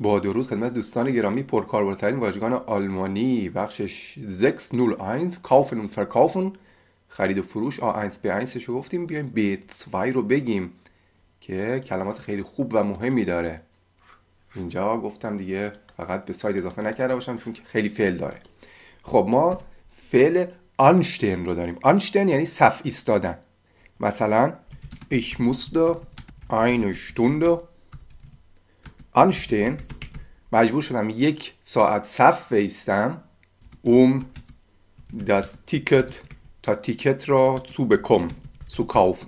با درود خدمت دوستان گرامی پرکاربردترین واژگان آلمانی بخشش 601 کافن و فرکافن خرید و فروش آ 1 به 1 رو گفتیم بیایم به 2 رو بگیم که کلمات خیلی خوب و مهمی داره اینجا گفتم دیگه فقط به سایت اضافه نکرده باشم چون خیلی فعل داره خب ما فعل آنشتن رو داریم آنشتن یعنی صف ایستادن مثلا ich musste eine Stunde آنشتین مجبور شدم یک ساعت صف بیستم اوم دست تیکت تا تیکت را سو بکم سو کاف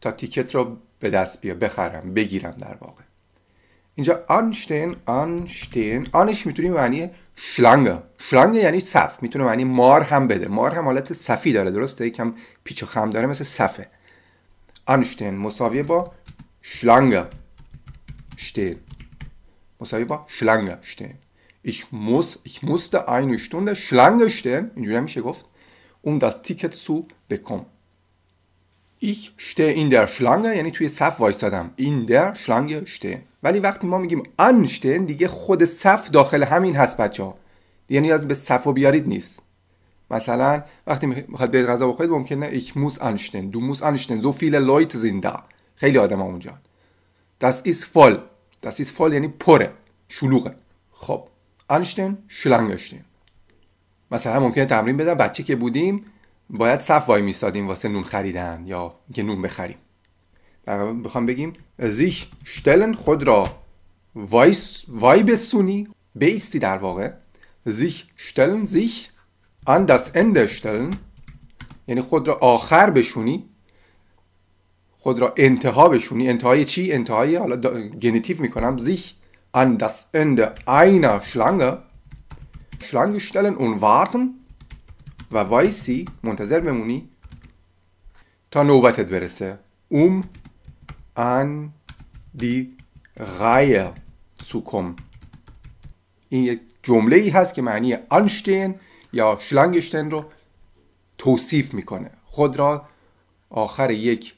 تا تیکت را به دست بیا بخرم بگیرم در واقع اینجا آنشتین آنشتین آنش میتونیم معنی شلنگ شلنگ یعنی صف میتونه معنی مار هم بده مار هم حالت صفی داره درسته یکم پیچ و خم داره مثل صفه آنشتین مساویه با شلنگ شتین muss er über Schlange stehen. Ich, muss, ich musste eine Stunde Schlange stehen in Dynamischegow, um das Ticket zu bekommen. Ich stehe in der Schlange, یعنی توی صف وایستادم. In der Schlange stehen. Weil ich وقتی ما میگیم anstehen دیگه خود صف داخل همین هست بچه ها. دیگه نیاز به صف و بیارید نیست. مثلا وقتی میخواد برید غذا بخورید ممکنه ich muss anstehen, du musst anstehen. So viele Leute sind da. خیلی آدم ها Das ist voll. Das ist یعنی پره شلوغه خب آنشتن شلنگشتین مثلا ممکنه تمرین بدم بچه که بودیم باید صف وای میستادیم واسه نون خریدن یا که نون بخریم در بخوام بگیم زیش شتلن خود را وای, وای بسونی بیستی در واقع زیش شتلن زیش آن دست شتلن یعنی خود را آخر بشونی خود را بشونی. یعنی انتهای چی انتهای حالا گنیتیو میکنم زیش ان دست اند، این شلنگ شلانگه و اون وارتن و وایسی منتظر بمونی تا نوبتت برسه اوم ان دی، رایه، سوکم این یک جمله ای هست که معنی انشتین یا شلنگشتین رو توصیف میکنه خود را آخر یک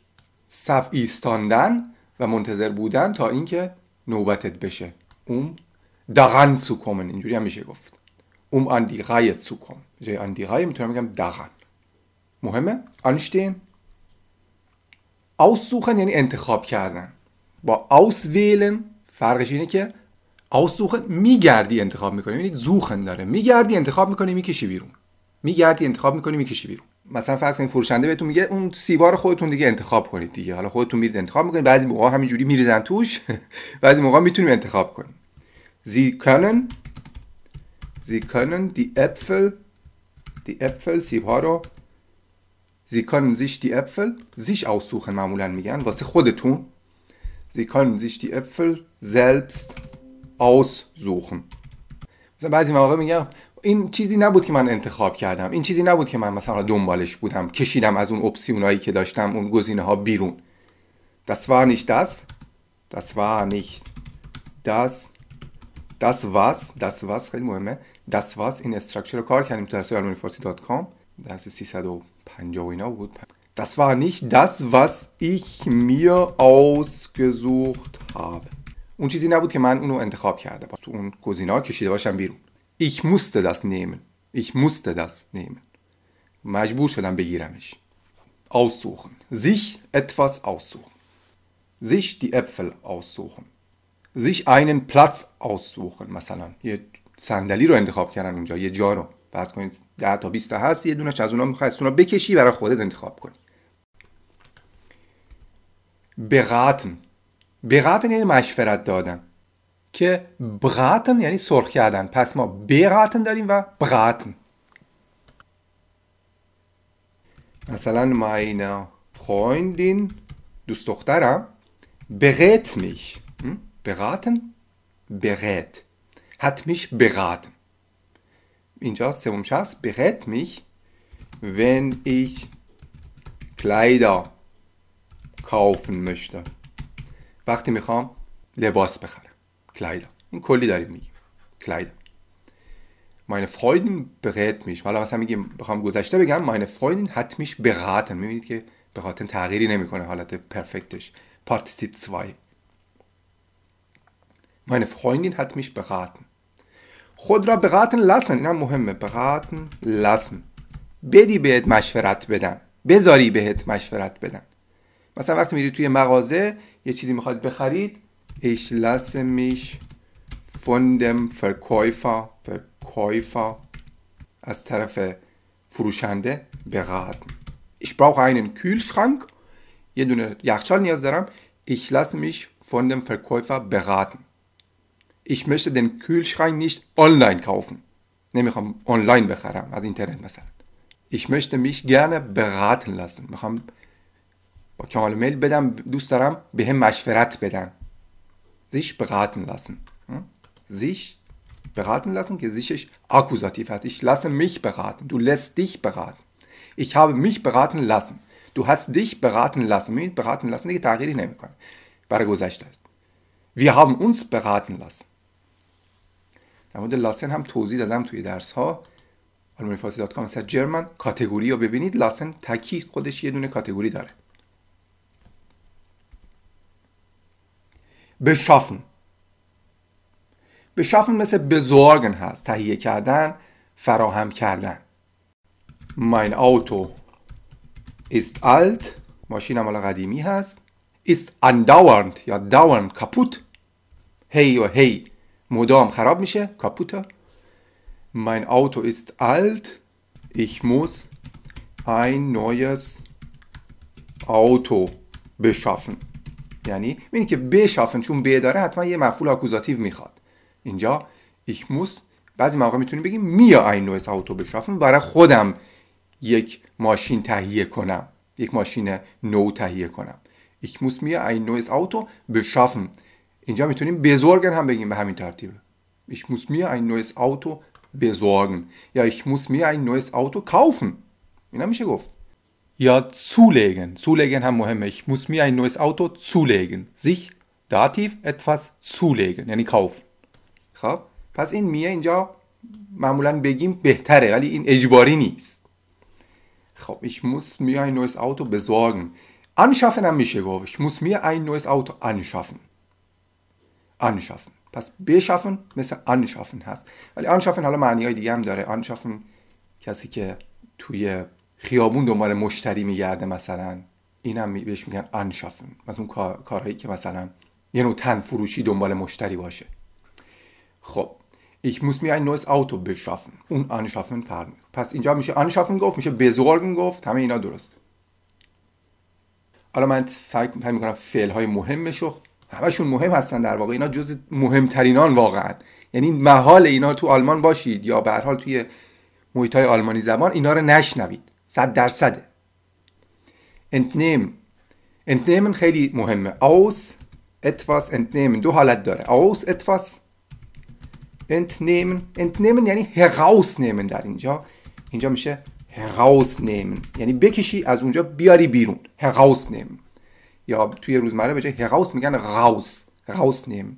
صف ایستاندن و منتظر بودن تا اینکه نوبتت بشه اوم دغن کومن اینجوری هم میشه گفت اوم ان دی سو کوم جای ان دی میتونم بگم دغن مهمه آنشتین اوسوخن یعنی انتخاب کردن با ویلن فرقش اینه که aussuchen میگردی انتخاب میکنی یعنی زوخن داره میگردی انتخاب میکنی میکشی بیرون میگردی انتخاب میکنی میکشی بیرون مثلا فرض کنید فروشنده بهتون میگه اون سیبار رو خودتون دیگه انتخاب کنید دیگه حالا خودتون میرید انتخاب میکنید بعضی موقع همینجوری میریزن توش بعضی موقع میتونیم انتخاب کنیم زی können زی können دی اپفل دی اپفل سیب ها رو زی können sich دی اپفل زیش aussuchen معمولا میگن واسه خودتون زی können sich دی اپفل selbst aussuchen مثلا بعضی مواقع میگم این چیزی نبود که من انتخاب کردم این چیزی نبود که من مثلا دنبالش بودم کشیدم از اون اپسیونایی که داشتم اون گزینه ها بیرون دست وار نیش دست دست و نیش دست دست واس دست واس خیلی مهمه دست واس این استراکچر رو کار کردیم تو درس آلمانی فارسی دات کام درس 350 و اینا بود و نیش دست das ایخ ich mir ausgesucht habe اون چیزی نبود که من اونو انتخاب کرده با تو اون گزینه ها کشیده باشم بیرون Ich musste das nehmen. Ich musste das nehmen. مجبور شدم بگیرمش. Aussuchen. Sich etwas aussuchen. Sich die Äpfel aussuchen. Sich einen Platz aussuchen. مثلا یه صندلی رو انتخاب کردن اونجا یه جا رو فرض کنید 10 تا 20 تا هست یه دونش از اونها میخوای از اونها بکشی برای خودت انتخاب کنی بقاتن بقاتن یعنی مشورت دادن raten ja die so pass mal beraten darin war be bra meiner Freundin du doch berät mich beraten berät hat mich beraten اینجا umscha berät mich wenn ich Kleider kaufen möchte وقتی mich Bohalten Kleider. این کلی داریم میگیم Kleider. Meine Freundin berät mich. حالا مثلا میگیم بخوام گذشته بگم meine Freundin hat mich beraten. میبینید که beraten تغییری نمیکنه حالت پرفکتش. Partizip 2. Meine Freundin hat mich beraten. خود را beraten lassen. این هم مهمه. Beraten lassen. بدی بهت مشورت بدن. بذاری بهت مشورت بدن. مثلا وقتی میری توی مغازه یه چیزی میخواد بخرید Ich lasse mich von dem Verkäufer, Verkäufer, als Tarafe Furushande beraten. Ich brauche einen Kühlschrank. Ich lasse mich von dem Verkäufer beraten. Ich möchte den Kühlschrank nicht online kaufen. Nämlich am online also Internet. Ich möchte mich gerne beraten lassen. با کمال میل بدم دوست دارم به هم مشورت بدن sich beraten lassen. Sich beraten lassen, gesichert, Akkusativ heißt, ich lasse mich beraten, du lässt dich beraten. Ich habe mich beraten lassen. Du hast dich beraten lassen. Mich beraten lassen, die Tariq nehmen können. Baragozashtas. Wir haben uns beraten lassen. در مورد لاسن هم توضیح دادم توی درس ها آلمانی فارسی دات کام جرمن کاتگوری رو ببینید لاسن تکی خودش یه دونه کاتگوری داره beschaffen beschaffen مثل besorgen هست تهیه کردن فراهم کردن mein Auto ist alt ماشینم حالا قدیمی هست ist andauernd یا dauernd kaputt Hey و hey. مدام خراب میشه کاپوتا mein Auto ist alt ich muss ein neues Auto beschaffen یعنی ببینی که بشافن چون به داره حتما یه مفعول آکوزاتیو میخواد اینجا ich muss بعضی مواقع میتونیم بگیم می ein نویس اوتو بشافن برای خودم یک ماشین تهیه کنم یک ماشین نو تهیه کنم ich muss mir ein neues Auto beschaffen اینجا میتونیم بزرگن هم بگیم به همین ترتیب ich muss mir ein neues Auto besorgen یا ich muss mir ein neues Auto kaufen اینا گفت Ja, zulegen. Zulegen haben wir. Ich muss mir ein neues Auto zulegen. Sich, Dativ, etwas zulegen. Yani kaufen. خب پس این میه اینجا معمولا بگیم بهتره ولی این اجباری نیست خب ich muss mir ein neues Auto besorgen anschaffen هم میشه گفت ich muss mir ein neues Auto anschaffen anschaffen پس beschaffen مثل anschaffen هست ولی anschaffen حالا معنی های دیگه هم داره anschaffen کسی که توی خیابون دنبال مشتری میگرده مثلا اینم بهش میگن انشافن از اون کارهایی که مثلا یه نوع تن فروشی دنبال مشتری باشه خب ich muss mir ein neues Auto beschaffen اون انشافن فرم پس اینجا میشه انشافن گفت میشه بزرگن گفت همه اینا درست حالا من فکر میکنم فعل های مهمشو همشون مهم هستن در واقع اینا جز مهمترینان واقعا یعنی محال اینا تو آلمان باشید یا به حال توی محیط های آلمانی زبان اینا رو نشنوید صد درصد انتنیم انتنیمن خیلی مهمه اوس اتفاس انتنیمن دو حالت داره اوس اتفاس انتنیمن انتنیمن یعنی هراوس نیمن در اینجا اینجا میشه هراوس نیمن یعنی بکشی از اونجا بیاری بیرون هراوس نیمن یا توی روزمره به جای میگن راوس راوس نیمن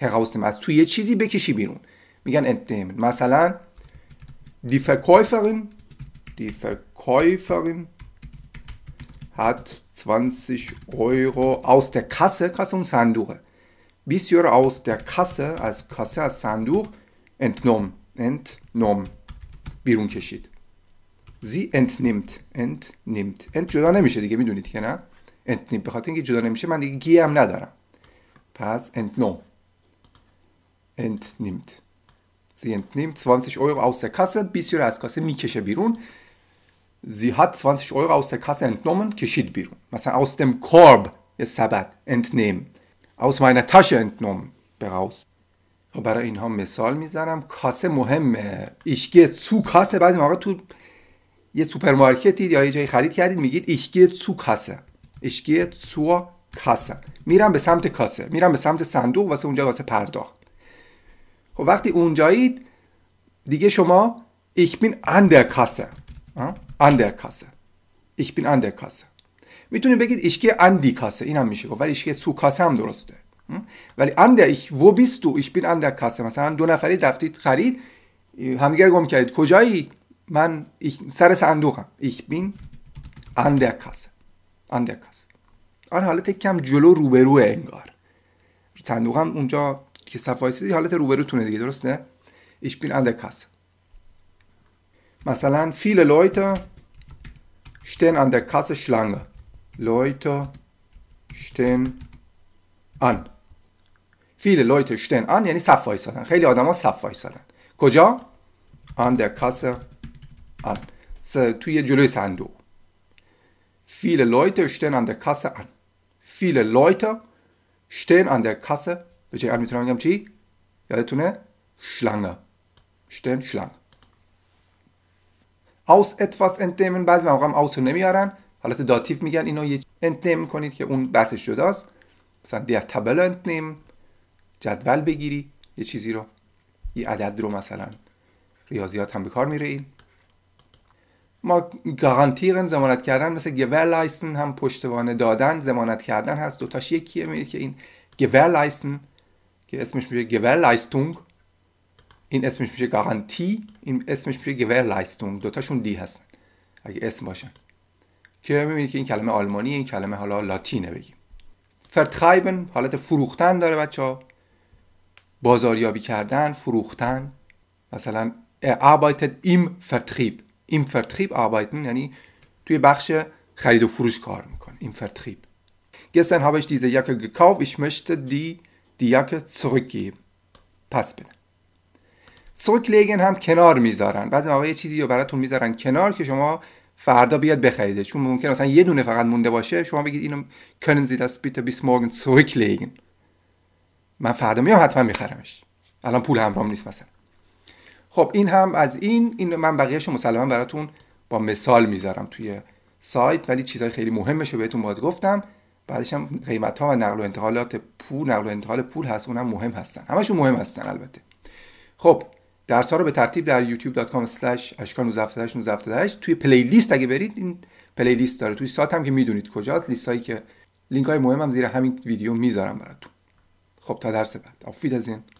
هراوس نیمن از توی یه چیزی بکشی بیرون میگن انتنیمن مثلا دی فرکویفرن Die Verkäuferin hat 20 Euro aus der Kasse, Kasse und bis bisschen aus der Kasse, als Kasse, als Sandur, entnommen, entnommen. Bir اون Sie زی entnimmt entnimmt ent جدا نمیشه دیگه میدونید که entnimmt به خاطر اینکه جدا نمیشه من دیگه گی هم ندارم entnommen entnimmt sie entnimmt 20 Euro aus der Kasse bis bisschen از کاسه میکشه بیرون sie hat 20 Euro aus der Kasse کشید بیرون مثلا aus dem Korb سبد entnehmen aus meiner Tasche entnommen براus و برای اینها مثال میزنم کاسه مهمه ایشگه سو کاسه بعضی موقع تو یه سوپرمارکتید یا یه جایی خرید کردید میگید ایشگه سو کاسه ایشگه سو کاسه میرم به سمت کاسه میرم به سمت صندوق واسه اونجا واسه پرداخت خب وقتی اونجایید دیگه شما ich bin an der an در کاسه ich bin an der کاسه میتونی بگید ich gehe an die این اینم میشه گفت ولی ich gehe zu کاسه هم درسته ولی an der ich wo bist du ich bin an der کاسه مثلا دو نفری رفتید خرید همگر گم کردید کجایی من سر صندوقم ich bin an der کاسه آن حالت کم جلو روبرو انگار صندوقم اونجا که صف حالت روبروتونه دیگه درسته ich bin an der مثلا viele Leute stehen an der Kasse Schlange. Leute stehen an. Viele Leute stehen an یعنی صف وایسادن. خیلی آدما صف وایسادن. کجا؟ an der Kasse an. So, tu توی جلوی صندوق. Viele Leute stehen an der Kasse an. Viele Leute stehen an der Kasse. به جای میتونم بگم چی؟ یادتونه؟ Schlange. Stehen Schlange. aus etwas entnehmen بعضی موقع هم aus رو نمیارن حالت داتیو میگن اینو یه entnehmen کنید که اون بحثش جداست مثلا در تابل entnehmen جدول بگیری یه چیزی رو یه عدد رو مثلا ریاضیات هم به کار میره این ما گارانتیرن زمانت کردن مثل gewährleisten هم پشتوانه دادن زمانت کردن هست دوتاش یکیه میرید که این gewährleisten که اسمش میشه gewährleistung این اسمش میشه گارانتی این اسمش میشه گورلایستون دوتاشون دی هستن اگه اسم باشن که میبینید که این کلمه آلمانی این کلمه حالا لاتینه بگیم فرتخایبن حالت فروختن داره بچه ها بازاریابی کردن فروختن مثلا arbeitet im Vertrieb im Vertrieb arbeiten یعنی توی بخش خرید و فروش کار میکنه im Vertrieb gestern habe ich diese Jacke gekauft ich möchte die die Jacke zurückgeben پس بدم سوکلیگن هم کنار میذارن بعضی مواقع یه چیزی رو براتون میذارن کنار که شما فردا بیاد بخریده چون ممکن مثلا یه دونه فقط مونده باشه شما بگید اینو کنن Sie das بیت بیس مورگن سوکلیگن من فردا میام حتما میخرمش الان پول همرام نیست مثلا خب این هم از این این من بقیه رو مسلما براتون با مثال میذارم توی سایت ولی چیزهای خیلی مهمش رو بهتون باز گفتم بعدش هم قیمت ها و نقل و انتقالات پول نقل و انتقال پول هست اونم مهم هستن همشون مهم هستن البته خب درس ها رو به ترتیب در youtube.com/ashkan1978 توی پلیلیست اگه برید این پلیلیست داره توی سایت هم که میدونید کجاست لیست هایی که لینک های مهم هم زیر همین ویدیو میذارم براتون خب تا درس بعد آفید از این